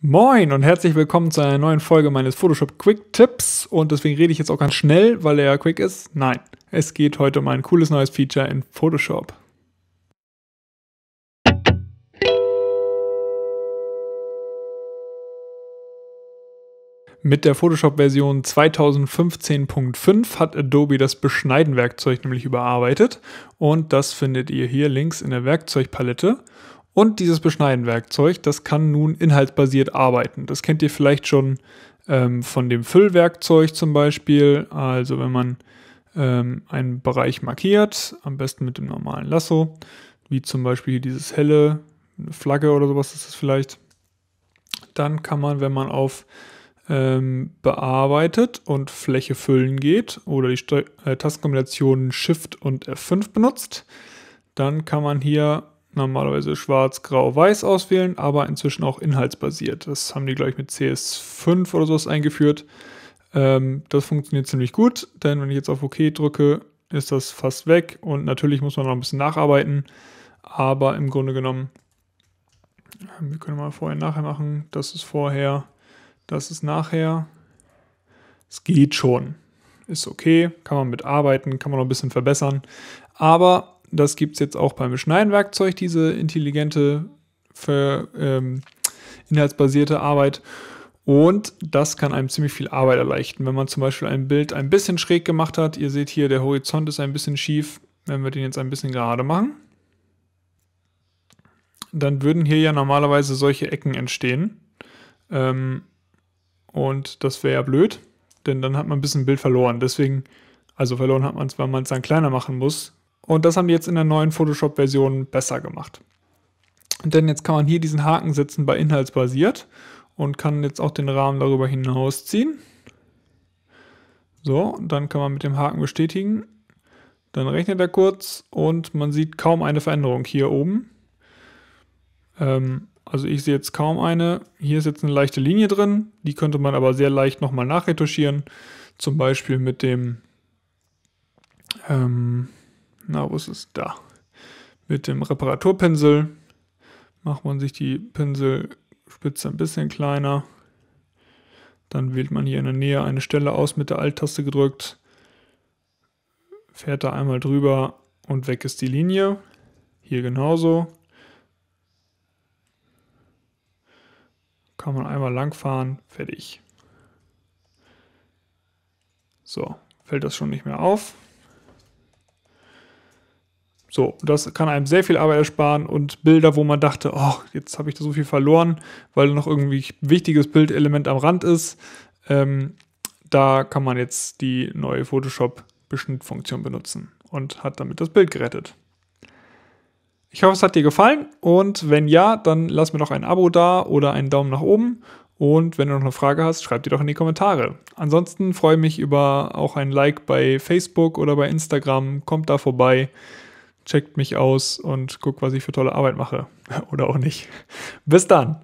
Moin und herzlich willkommen zu einer neuen Folge meines Photoshop Quick Tipps. und deswegen rede ich jetzt auch ganz schnell, weil er ja quick ist. Nein, es geht heute um ein cooles neues Feature in Photoshop. Mit der Photoshop-Version 2015.5 hat Adobe das Beschneiden-Werkzeug nämlich überarbeitet und das findet ihr hier links in der Werkzeugpalette. Und dieses Beschneidenwerkzeug, das kann nun inhaltsbasiert arbeiten. Das kennt ihr vielleicht schon ähm, von dem Füllwerkzeug zum Beispiel. Also wenn man ähm, einen Bereich markiert, am besten mit dem normalen Lasso, wie zum Beispiel dieses helle, Flagge oder sowas ist es vielleicht, dann kann man, wenn man auf ähm, bearbeitet und Fläche füllen geht oder die äh, Tastenkombinationen Shift und F5 benutzt, dann kann man hier normalerweise schwarz, grau, weiß auswählen, aber inzwischen auch inhaltsbasiert. Das haben die, gleich mit CS5 oder sowas eingeführt. Ähm, das funktioniert ziemlich gut, denn wenn ich jetzt auf OK drücke, ist das fast weg und natürlich muss man noch ein bisschen nacharbeiten, aber im Grunde genommen, ähm, wir können mal vorher nachher machen, das ist vorher, das ist nachher. Es geht schon. Ist okay, kann man mitarbeiten, kann man noch ein bisschen verbessern. Aber das gibt es jetzt auch beim Schneidenwerkzeug, diese intelligente, für, ähm, inhaltsbasierte Arbeit. Und das kann einem ziemlich viel Arbeit erleichtern. Wenn man zum Beispiel ein Bild ein bisschen schräg gemacht hat, ihr seht hier, der Horizont ist ein bisschen schief. Wenn wir den jetzt ein bisschen gerade machen, dann würden hier ja normalerweise solche Ecken entstehen. Ähm, und das wäre ja blöd, denn dann hat man ein bisschen Bild verloren. Deswegen, also verloren hat man es, weil man es dann kleiner machen muss. Und das haben die jetzt in der neuen Photoshop-Version besser gemacht. Denn jetzt kann man hier diesen Haken setzen bei inhaltsbasiert und kann jetzt auch den Rahmen darüber hinaus ziehen. So, dann kann man mit dem Haken bestätigen. Dann rechnet er kurz und man sieht kaum eine Veränderung hier oben. Ähm, also ich sehe jetzt kaum eine. Hier ist jetzt eine leichte Linie drin. Die könnte man aber sehr leicht nochmal nachretuschieren. Zum Beispiel mit dem ähm, na, wo ist es? Da. Mit dem Reparaturpinsel macht man sich die Pinselspitze ein bisschen kleiner. Dann wählt man hier in der Nähe eine Stelle aus mit der Alt-Taste gedrückt, fährt da einmal drüber und weg ist die Linie. Hier genauso. Kann man einmal langfahren, fertig. So, fällt das schon nicht mehr auf. So, das kann einem sehr viel Arbeit ersparen und Bilder, wo man dachte, oh, jetzt habe ich da so viel verloren, weil noch irgendwie ein wichtiges Bildelement am Rand ist. Ähm, da kann man jetzt die neue Photoshop-Beschnittfunktion benutzen und hat damit das Bild gerettet. Ich hoffe, es hat dir gefallen und wenn ja, dann lass mir doch ein Abo da oder einen Daumen nach oben. Und wenn du noch eine Frage hast, schreib die doch in die Kommentare. Ansonsten freue ich mich über auch ein Like bei Facebook oder bei Instagram. Kommt da vorbei checkt mich aus und guckt, was ich für tolle Arbeit mache. Oder auch nicht. Bis dann.